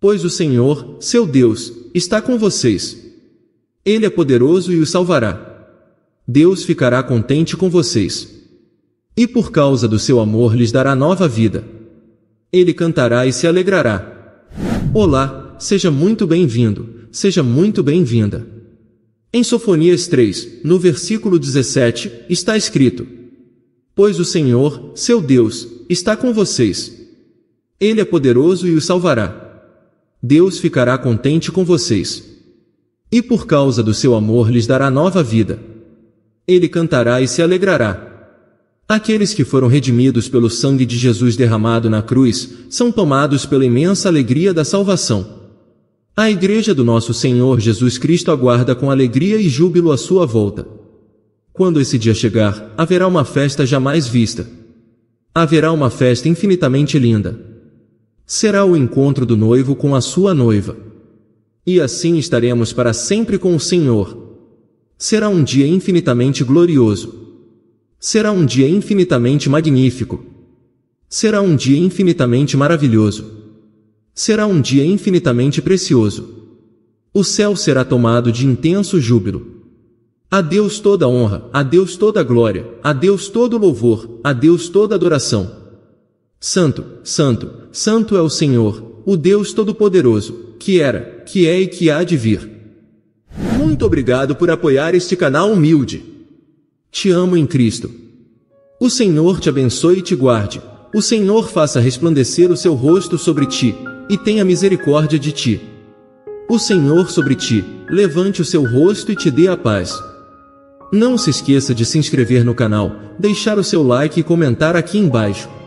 Pois o Senhor, seu Deus, está com vocês. Ele é poderoso e os salvará. Deus ficará contente com vocês. E por causa do seu amor lhes dará nova vida. Ele cantará e se alegrará. Olá, seja muito bem-vindo, seja muito bem-vinda. Em Sofonias 3, no versículo 17, está escrito: Pois o Senhor, seu Deus, está com vocês. Ele é poderoso e os salvará. Deus ficará contente com vocês. E por causa do seu amor lhes dará nova vida. Ele cantará e se alegrará. Aqueles que foram redimidos pelo sangue de Jesus derramado na cruz são tomados pela imensa alegria da salvação. A Igreja do nosso Senhor Jesus Cristo aguarda com alegria e júbilo a sua volta. Quando esse dia chegar, haverá uma festa jamais vista. Haverá uma festa infinitamente linda será o encontro do noivo com a sua noiva. E assim estaremos para sempre com o Senhor. Será um dia infinitamente glorioso. Será um dia infinitamente magnífico. Será um dia infinitamente maravilhoso. Será um dia infinitamente precioso. O céu será tomado de intenso júbilo. A Deus toda honra, a Deus toda glória, a Deus todo louvor, a Deus toda adoração. Santo, Santo, Santo é o Senhor, o Deus Todo-Poderoso, que era, que é e que há de vir. Muito obrigado por apoiar este canal humilde. Te amo em Cristo. O Senhor te abençoe e te guarde. O Senhor faça resplandecer o seu rosto sobre ti, e tenha misericórdia de ti. O Senhor sobre ti, levante o seu rosto e te dê a paz. Não se esqueça de se inscrever no canal, deixar o seu like e comentar aqui embaixo.